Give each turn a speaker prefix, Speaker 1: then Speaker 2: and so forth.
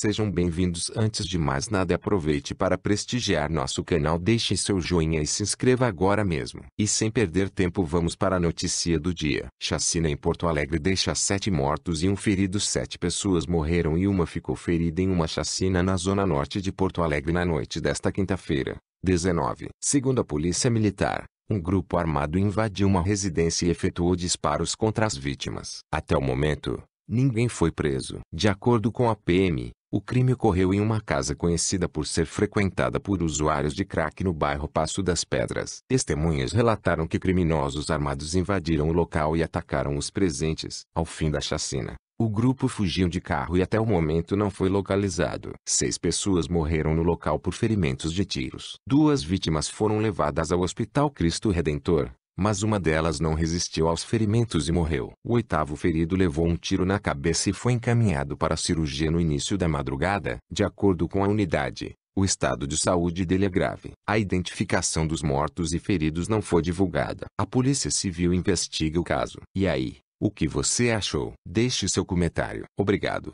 Speaker 1: Sejam bem-vindos. Antes de mais nada, aproveite para prestigiar nosso canal, deixe seu joinha e se inscreva agora mesmo. E sem perder tempo, vamos para a notícia do dia. Chacina em Porto Alegre deixa sete mortos e um ferido. Sete pessoas morreram e uma ficou ferida em uma chacina na zona norte de Porto Alegre na noite desta quinta-feira, 19. Segundo a Polícia Militar, um grupo armado invadiu uma residência e efetuou disparos contra as vítimas. Até o momento, ninguém foi preso. De acordo com a PM, o crime ocorreu em uma casa conhecida por ser frequentada por usuários de crack no bairro Passo das Pedras. Testemunhas relataram que criminosos armados invadiram o local e atacaram os presentes. Ao fim da chacina, o grupo fugiu de carro e até o momento não foi localizado. Seis pessoas morreram no local por ferimentos de tiros. Duas vítimas foram levadas ao Hospital Cristo Redentor, mas uma delas não resistiu aos ferimentos e morreu. O oitavo ferido levou um tiro na cabeça e foi encaminhado para a cirurgia no início da madrugada. De acordo com a unidade, o estado de saúde dele é grave. A identificação dos mortos e feridos não foi divulgada. A Polícia Civil investiga o caso. E aí, o que você achou? Deixe seu comentário. Obrigado.